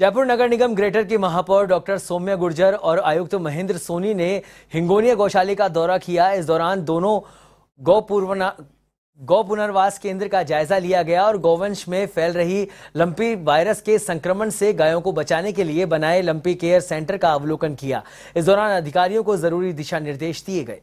जयपुर नगर निगम greater की महापौर doctor Saumya Gurjar और आयुक्त महेंद्र सोनी ने हिंगोनिया गौशाली का दौरा किया इस दौरान दोनों गौपूर्वना गौ पुनर्वास केंद्र का जायजा लिया गया और गौवंश में फैल रही लंपी वायरस के संक्रमण से गायों को बचाने के लिए बनाए लंपी केयर सेंटर का अवलोकन किया इस दौरान अधिकारियों को जरूरी दिशा निर्देश दिए गए